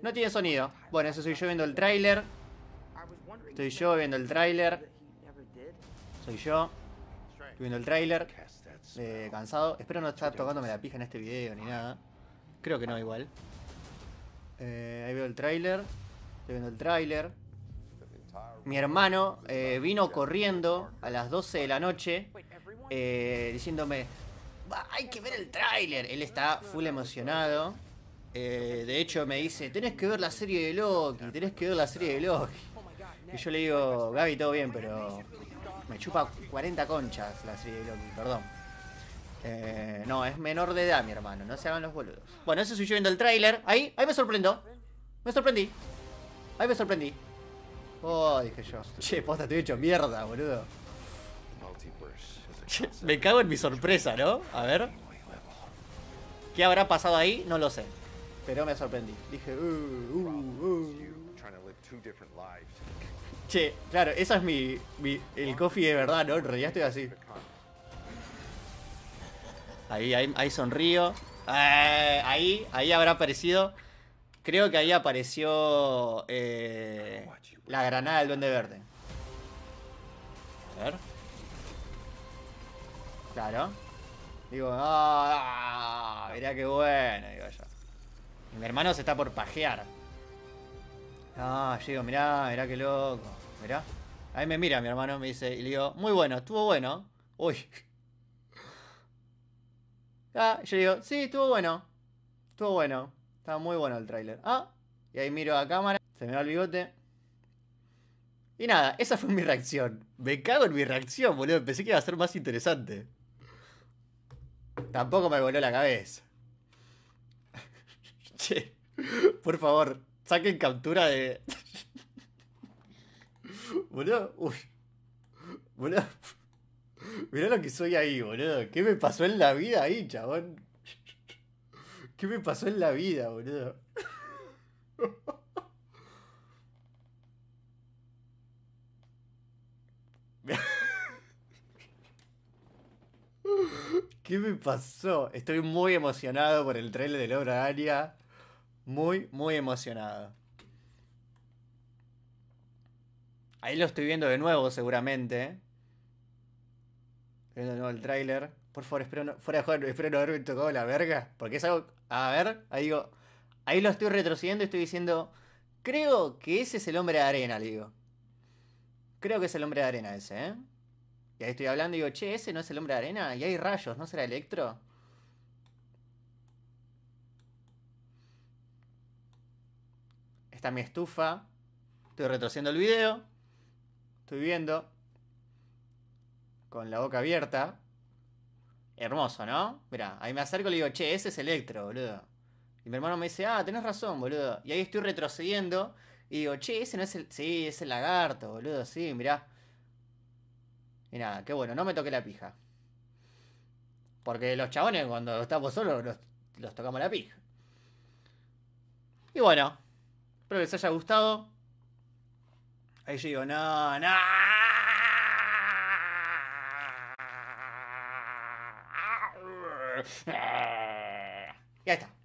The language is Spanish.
No tiene sonido. Bueno, eso soy yo viendo el tráiler. Estoy yo viendo el tráiler. Soy yo. viendo el tráiler. Eh, cansado. Espero no estar tocándome la pija en este video ni nada. Creo que no, igual. Eh, ahí veo el tráiler. Estoy viendo el tráiler. Mi hermano eh, vino corriendo a las 12 de la noche eh, diciéndome, hay que ver el tráiler. Él está full emocionado. Eh, de hecho, me dice: Tenés que ver la serie de Loki, tenés que ver la serie de Loki. Y yo le digo: Gaby, todo bien, pero me chupa 40 conchas la serie de Loki, perdón. Eh, no, es menor de edad, mi hermano, no se hagan los boludos. Bueno, eso soy yo viendo el tráiler. Ahí, ahí me sorprendo. Me sorprendí. Ahí me sorprendí. Oh, dije yo. Che, posta, te he hecho mierda, boludo. me cago en mi sorpresa, ¿no? A ver. ¿Qué habrá pasado ahí? No lo sé. Pero me sorprendí. Dije, uh, uh, uh. Che, claro, esa es mi, el coffee de verdad, ¿no? En realidad estoy así. Ahí, ahí, sonrío. Eh, ahí, ahí habrá aparecido. Creo que ahí apareció eh, la granada del Duende Verde. A ver. Claro. Digo, ah, mirá qué bueno, digo yo mi hermano se está por pajear. Ah, yo digo mirá, mirá qué loco. Mirá. Ahí me mira mi hermano, me dice, y le digo, muy bueno, estuvo bueno. Uy. Ah, yo digo, sí, estuvo bueno. Estuvo bueno. Estaba muy bueno el tráiler. Ah, y ahí miro a cámara, se me va el bigote. Y nada, esa fue mi reacción. Me cago en mi reacción, boludo. Pensé que iba a ser más interesante. Tampoco me voló la cabeza por favor, saquen captura de. Boludo, uy. Boludo. Mirá lo que soy ahí, boludo. ¿Qué me pasó en la vida ahí, chabón? ¿Qué me pasó en la vida, boludo? ¿Qué me pasó? Estoy muy emocionado por el trailer de Laura Aria muy, muy emocionado. Ahí lo estoy viendo de nuevo, seguramente. Viendo de nuevo el tráiler. Por favor, espero no, fuera de espero no haberme tocado la verga. Porque es algo. A ver, ahí digo. Ahí lo estoy retrocediendo y estoy diciendo. Creo que ese es el hombre de arena, digo. Creo que es el hombre de arena ese, ¿eh? Y ahí estoy hablando y digo, che, ese no es el hombre de arena. Y hay rayos, ¿no será Electro? está mi estufa. Estoy retrocediendo el video. Estoy viendo. Con la boca abierta. Hermoso, ¿no? Mira, ahí me acerco y le digo, che, ese es Electro, boludo. Y mi hermano me dice, ah, tenés razón, boludo. Y ahí estoy retrocediendo. Y digo, che, ese no es el. Sí, es el lagarto, boludo. Sí, mirá. Y nada, qué bueno, no me toqué la pija. Porque los chabones, cuando estamos solos, los tocamos la pija. Y bueno, Espero que les haya gustado. Ahí yo digo, no, no. Ya está.